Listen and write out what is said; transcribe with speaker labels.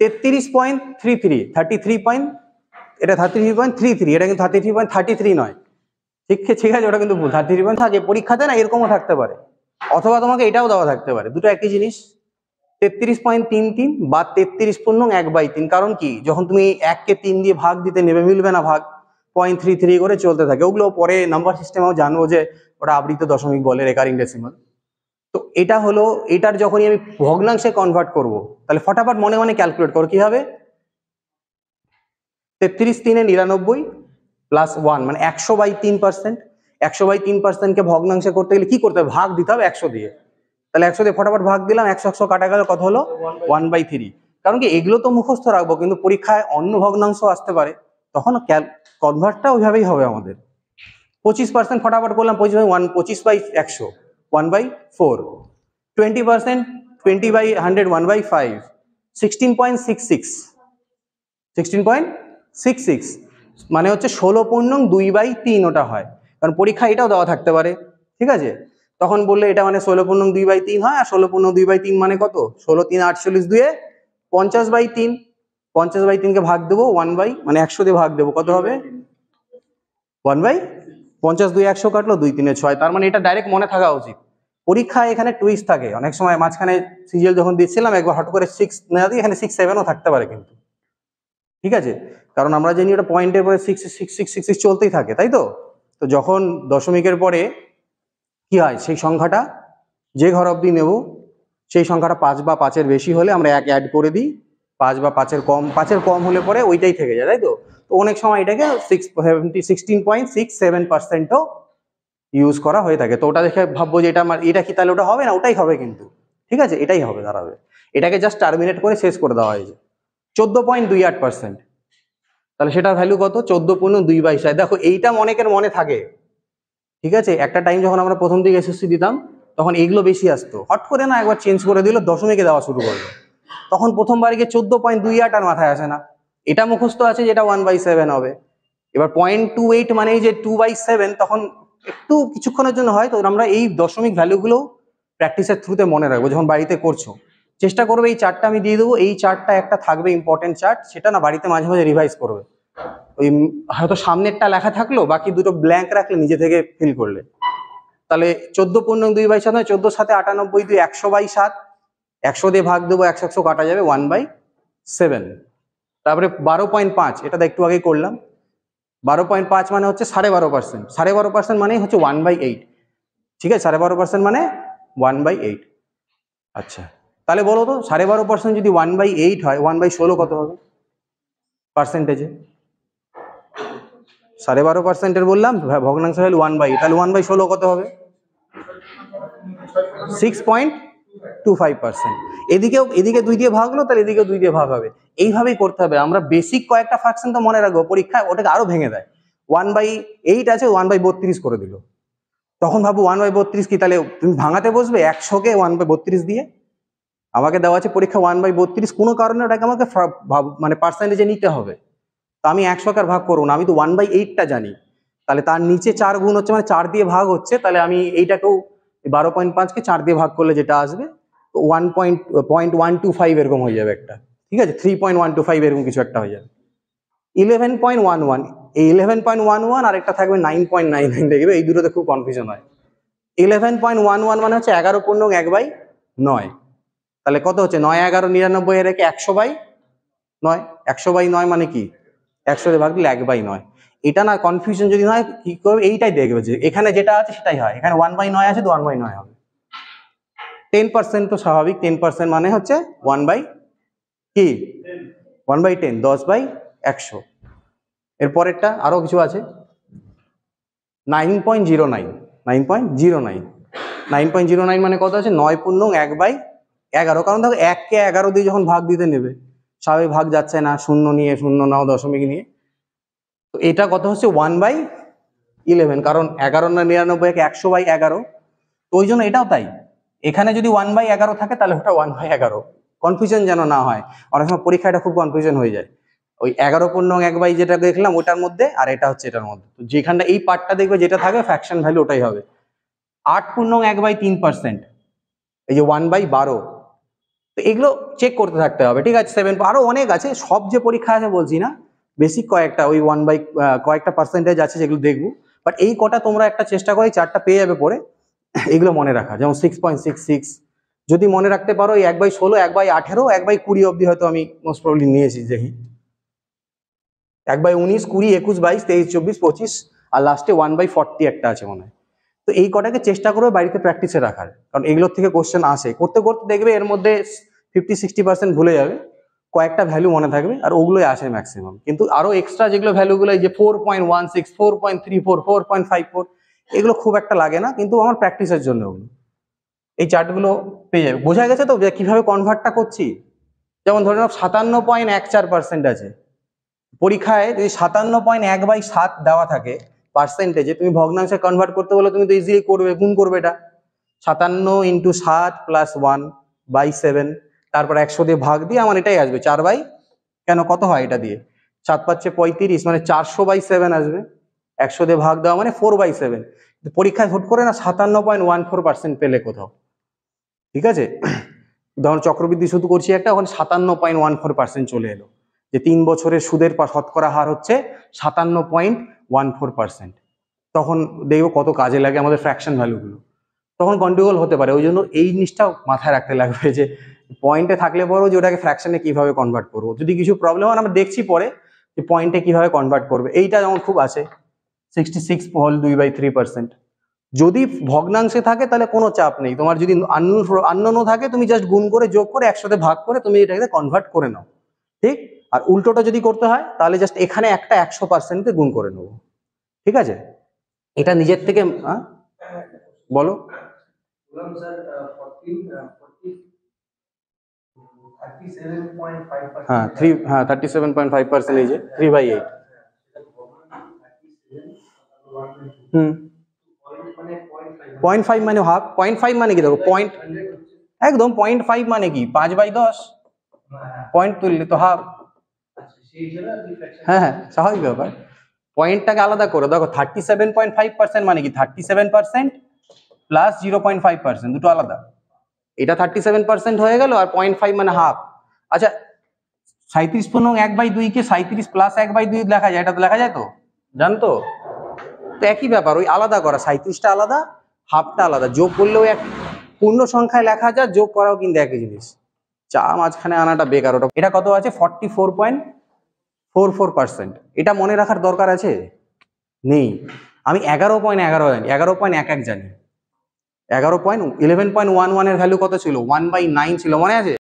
Speaker 1: তেত্রিশ point three three thirty three point এটা thirty three point three three এটা কিন্তু thirty three point thirty three নয় ঠিক ঠিক আছে ওটা কিন্তু ভুল থার্টি থ্রি পয়েন্ট থাকে পরীক্ষাতে না এরকমও থাকতে পারে অথবা তোমাকে এটাও দেওয়া থাকতে পারে দুটো একই জিনিস তেত্রিশ পয়েন্ট তিন তিন বা তেত্রিশ পূর্ণ এক বাই তিন কারণ কি যখন তুমি এককে তিন দিয়ে ভাগ দিতে নেবে মিলবে না ভাগ পয়েন্ট থ্রি থ্রি করে চলতে থাকে ওগুলো পরে নাম্বার সিস্টেমেও জানবো যে ওটা আবৃত দশমিক বলে রেকারিং ডেসিমাল তো এটা হলো এটার যখনই আমি ভগ্নাংশে কনভার্ট করব তাহলে ফটাফট মনে মনে ক্যালকুলেট করো কীভাবে তেত্রিশ তিনে নিরানব্বই প্লাস ওয়ান মানে একশো বাই তিন পার্সেন্ট একশো বাই তিন পার্সেন্টকে ভগ্নাংশে করতে গেলে কি করতে হবে ভাগ দিতে হবে একশো দিয়ে তাহলে একশো দিয়ে ফটাফট ভাগ দিলাম একশো একশো কাটা গেলে কত হলো ওয়ান বাই থ্রি কারণ কি এগুলো তো মুখস্থ রাখবো কিন্তু পরীক্ষায় অন্য ভগ্নাংশ আসতে পারে তখন কনভার্টটা ওইভাবেই হবে আমাদের পঁচিশ পার্সেন্ট ফটাফট করলাম পঁচিশ বাই ওয়ান পঁচিশ বাই একশো 1 by 4. 20 20 by 100, 1 by 5. 16.66. 16.66 মানে হচ্ছে ষোলো পূর্ণং দুই বাই তিন ওটা হয় কারণ পরীক্ষা এটাও দেওয়া থাকতে পারে ঠিক আছে তখন বললে এটা মানে ষোলো পূর্ণং দুই বাই তিন হয় আর ষোলো পূর্ণ দুই বাই তিন মানে কত ষোলো তিন আটচল্লিশ দুয়ে পঞ্চাশ বাই তিন পঞ্চাশ বাই তিনকে ভাগ দেবো ওয়ান বাই মানে একশো দিয়ে ভাগ দেবো কত হবে ওয়ান বাই পঞ্চাশ দুই একশো কাটলো দুই তিনে ছয় তার মানে এটা ডাইরেক্ট মনে থাকা উচিত পরীক্ষা এখানে টুইস্ট থাকে অনেক সময় মাঝখানে সিজিএল যখন দিচ্ছিলাম একবার হট করে সিক্স নেওয়া দিয়ে এখানে সিক্স সেভেনও থাকতে পারে কিন্তু ঠিক আছে কারণ আমরা জানি ওটা পয়েন্টের পরে six six six six six চলতেই থাকে তাই তো তো যখন দশমিকের পরে কি হয় সেই সংখ্যাটা যে ঘর অবধি নেব সেই সংখ্যাটা পাঁচ বা পাঁচের বেশি হলে আমরা এক অ্যাড করে দিই পাঁচ বা পাঁচের কম পাঁচের কম হলে পরে ওইটাই থেকে যায় তাই তো তো অনেক সময় এটাকে six seventy sixteen point six seven পার্সেন্টও ইউজ করা হয়ে থাকে তো ওটা দেখে ভাববো যে এটা আমার এটা কি তাহলে ওটা হবে না ওটাই হবে কিন্তু ঠিক আছে এটাই হবে দাঁড়াবে এটাকে জাস্ট টার্মিনেট করে শেষ করে দেওয়া হয়েছে চোদ্দ পয়েন্ট দুই আট পার্সেন্ট তাহলে সেটা ভ্যালু কত চোদ্দ পূর্ণ দুই বাইশ দেখো এইটা অনেকের মনে থাকে ঠিক আছে একটা টাইম যখন আমরা প্রথম দিকে এসএসসি দিতাম তখন এগুলো বেশি আসতো হট করে না একবার চেঞ্জ করে দিল দশমিকে দেওয়া শুরু করলো তখন প্রথমবার গিয়ে চোদ্দ পয়েন্ট দুই আট আর মাথায় আসে না এটা মুখস্থ আছে যেটা ওয়ান বাই সেভেন হবে এবার পয়েন্ট টু এইট মানেই যে টু বাই সেভেন তখন একটু কিছুক্ষণের জন্য হয় তো আমরা এই দশমিক ভ্যালুগুলো প্র্যাকটিসের থ্রুতে মনে রাখবো যখন বাড়িতে করছো চেষ্টা করবে এই চারটা আমি দিয়ে দেবো এই চারটা একটা থাকবে ইম্পর্টেন্ট চার্ট সেটা না বাড়িতে মাঝে মাঝে রিভাইজ করবে ওই হয়তো সামনেরটা লেখা থাকলো বাকি দুটো ব্ল্যাঙ্ক রাখলে নিজে থেকে ফিল করলে তাহলে চোদ্দো পূর্ণ দুই বাই সাত নয় চোদ্দো সাথে আটানব্বই দুই একশো বাই সাত একশো দিয়ে ভাগ দেবো একশো একশো কাটা যাবে ওয়ান বাই সেভেন তারপরে বারো পয়েন্ট পাঁচ এটা একটু আগেই করলাম বারো পয়েন্ট পাঁচ মানে হচ্ছে সাড়ে বারো পার্সেন্ট সাড়ে বারো পার্সেন্ট মানেই হচ্ছে ওয়ান বাই এইট ঠিক আছে সাড়ে বারো পার্সেন্ট মানে ওয়ান বাই এইট আচ্ছা তাহলে বলো তো সাড়ে বারো পার্সেন্ট যদি ওয়ান বাই এইট হয় ওয়ান বাই ষোলো কত হবে পার্সেন্টেজে সাড়ে বারো পার্সেন্টের বললাম ভগ্নাংশ হল ওয়ান বাই তাহলে ওয়ান বাই ষোলো কত হবে six point two five percent এদিকেও এদিকে দুই দিয়ে ভাগ হলো তাহলে এদিকেও দুই দিয়ে ভাগ হবে এইভাবেই করতে হবে আমরা বেসিক কয়েকটা ফাংশন তো মনে রাখবো পরীক্ষায় ওটাকে আরও ভেঙে দেয় ওয়ান বাই এইট আছে ওয়ান বাই বত্রিশ করে দিল তখন ভাবো ওয়ান বাই বত্রিশ কি তাহলে তুমি ভাঙাতে বসবে একশোকে ওয়ান বাই বত্রিশ দিয়ে আমাকে দেওয়া আছে পরীক্ষা ওয়ান বাই বত্রিশ কোনো কারণে ওটাকে আমাকে মানে পার্সেন্টেজে নিতে হবে তো আমি একশো কার ভাগ করবো না আমি তো ওয়ান বাই এইটটা জানি তাহলে তার নিচে চার গুণ হচ্ছে মানে চার দিয়ে ভাগ হচ্ছে তাহলে আমি এইটাকেও বারো পয়েন্ট পাঁচকে চার দিয়ে ভাগ করলে যেটা আসবে one point point one two five এরকম হয়ে যাবে একটা ঠিক আছে three point one two five এরকম কিছু একটা হয়ে যাবে ইলেভেন পয়েন্ট ওয়ান ওয়ান এই ইলেভেন পয়েন্ট ওয়ান ওয়ান আর একটা থাকবে নাইন পয়েন্ট নাইন নাইন দেখবে এই দুটোতে খুব কনফিউশন হয় ইলেভেন পয়েন্ট ওয়ান ওয়ান মানে হচ্ছে এগারো পূর্ণ এক বাই নয় তাহলে কত হচ্ছে নয় এগারো নিরানব্বই এর একে একশো বাই নয় একশো বাই নয় মানে কি একশো ভাগ দিলে এক বাই নয় এটা না কনফিউশন যদি হয় কি করবে এইটাই দেখবে যে এখানে যেটা আছে সেটাই হয় এখানে ওয়ান বাই নয় আছে তো ওয়ান বাই নয় হবে টেন পার্সেন্ট তো স্বাভাবিক টেন পার্সেন্ট মানে হচ্ছে ওয়ান বাই কি ওয়ান বাই টেন দশ বাই একশো এরপরেরটা আরও কিছু আছে nine point zero nine nine point zero nine nine point zero nine মানে কত আছে নয় পূর্ণ এক বাই এগারো কারণ দেখো এককে এগারো দিয়ে যখন ভাগ দিতে নেবে স্বাভাবিক ভাগ যাচ্ছে না শূন্য নিয়ে শূন্য নাও দশমিক নিয়ে তো এটা কত হচ্ছে ওয়ান বাই ইলেভেন কারণ এগারো না নিরানব্বই এক একশো বাই এগারো তো ওই জন্য এটাও তাই এখানে যদি ওয়ান বাই এগারো থাকে তাহলে ওটা ওয়ান বাই এগারো কনফিউশন যেন না হয় অনেক সময় পরীক্ষাটা খুব কনফিউশন হয়ে যায় ওই এগারো পূর্ণ এক বাই যেটা দেখলাম ওটার মধ্যে আর এটা হচ্ছে এটার মধ্যে তো যেখানটা এই পার্টটা দেখবে যেটা থাকবে ফ্যাকশন ভ্যালু ওটাই হবে আট পূর্ণ এক বাই তিন পার্সেন্ট এই যে ওয়ান বাই বারো তো এগুলো চেক করতে থাকতে হবে ঠিক আছে সেভেন আরও অনেক আছে সব যে পরীক্ষা আছে বলছি না বেসিক কয়েকটা ওই ওয়ান বাই কয়েকটা পার্সেন্টেজ আছে যেগুলো দেখবো বাট এই কটা তোমরা একটা চেষ্টা করে চারটা পেয়ে যাবে পরে এগুলো মনে রাখা যেমন সিক্স পয়েন্ট সিক্স সিক্স যদি মনে রাখতে পারো এক বাই ষোলো এক বাই আঠেরো এক বাই কুড়ি অবধি হয়তো আমি মোস্ট প্রবলি নিয়েছি দেখি এক বাই উনিশ কুড়ি একুশ বাইশ তেইশ চব্বিশ পঁচিশ আর লাস্টে ওয়ান বাই ফর্টি একটা আছে মনে হয় তো এই কটাকে চেষ্টা করবে বাড়িতে প্র্যাকটিসে রাখার কারণ এগুলোর থেকে কোশ্চেন আসে করতে করতে দেখবে এর মধ্যে ফিফটি সিক্সটি পার্সেন্ট ভুলে যাবে কয়েকটা ভ্যালু মনে থাকবে আর ওগুলোই আসে ম্যাক্সিমাম কিন্তু আরও এক্সট্রা যেগুলো ভ্যালুগুলো যে four point one six four point three four four point five four এগুলো খুব একটা লাগে না কিন্তু আমার প্র্যাকটিসের জন্য ওগুলো এই চার্টগুলো পেয়ে যাবে বোঝা গেছে তো কীভাবে কনভার্টটা করছি যেমন ধরে নাও সাতান্ন পয়েন্ট এক চার পার্সেন্ট আছে পরীক্ষায় যদি সাতান্ন পয়েন্ট এক বাই সাত দেওয়া থাকে পার্সেন্টেজে তুমি ভগ্নাংশে কনভার্ট করতে বলে তুমি তো ইজিলি করবে গুণ করবে এটা সাতান্ন ইন্টু সাত প্লাস ওয়ান বাই সেভেন তারপর একশো দিয়ে ভাগ দিয়ে আমার এটাই আসবে চার বাই কেন কত হয় এটা দিয়ে সাত পাচ্ছে পঁয়ত্রিশ মানে চারশো বাই সেভেন আসবে একশো দিয়ে ভাগ দেওয়া মানে ফোর বাই সেভেন পরীক্ষায় হুট করে না সাতান্ন পয়েন্ট ওয়ান ফোর পার্সেন্ট পেলে কোথাও ঠিক আছে ধরুন চক্রবৃদ্ধি শুধু করছি একটা ওখানে সাতান্ন পয়েন্ট ওয়ান ফোর পার্সেন্ট চলে এলো যে তিন বছরের সুদের শতকরা হার হচ্ছে সাতান্ন পয়েন্ট ওয়ান ফোর পার্সেন্ট তখন দেখব কত কাজে লাগে আমাদের ফ্র্যাকশন ভ্যালুগুলো তখন গন্ডগোল হতে পারে ওই জন্য এই জিনিসটাও মাথায় রাখতে লাগবে যে পয়েন্টে থাকলে পরেও যে ওটাকে ফ্র্যাকশানে কীভাবে কনভার্ট করবো যদি কিছু প্রবলেম হয় আমরা দেখছি পরে যে পয়েন্টে কীভাবে কনভার্ট করবে এইটা যেমন খুব আছে সিক্সটি সিক্স হল দুই বাই থ্রি পার্সেন্ট যদি ভগ্নাংশে থাকে তাহলে কোনো চাপ নেই তোমার যদি আন্ননও থাকে তুমি জাস্ট গুণ করে যোগ করে একসাথে ভাগ করে তুমি এটাকে কনভার্ট করে নাও ঠিক আর উল্টোটা যদি করতে হয় তাহলে জাস্ট এখানে একটা একশো পার্সেন্টে গুণ করে নেবো ঠিক আছে এটা নিজের থেকে বলো uh, uh, हाँ थ्री हाँ thirty seven point five percentage है three by eight point five माने हाफ पॉइंट फाइव माने की देखो पॉइंट একদম পয়েন্ট ফাইভ মানে কি পাঁচ বাই দশ পয়েন্ট তুললে তো হাফ হ্যাঁ হ্যাঁ স্বাভাবিক ব্যাপার পয়েন্টটাকে আলাদা করো দেখো thirty seven point five percent মানে কি thirty seven percent plus zero point five percent দুটো আলাদা এটা থার্টি সেভেন পার্সেন্ট হয়ে গেল আর পয়েন্ট ফাইভ মানে হাফ আচ্ছা সাঁত্রিশ পনেরো এক বাই দুইকে সাঁত্রিশ প্লাস এক বাই দুই লেখা যায় এটা তো লেখা যায় তো জানতো তো তো একই ব্যাপার ওই আলাদা করা সাঁত্রিশটা আলাদা হাফটা আলাদা যোগ করলেও এক পূর্ণ সংখ্যায় লেখা যায় যোগ করাও কিন্তু একই জিনিস চা মাঝখানে আনাটা বেকার ওটা এটা কত আছে forty four point four four percent এটা মনে রাখার দরকার আছে নেই আমি এগারো পয়েন্ট এগারো জানি এগারো পয়েন্ট এক এক জানি এগারো পয়েন্ট ইলেভেন পয়েন্ট ওয়ান ওয়ানের ভ্যালু কত ছিল ওয়ান বাই নাইন ছিল মনে আছে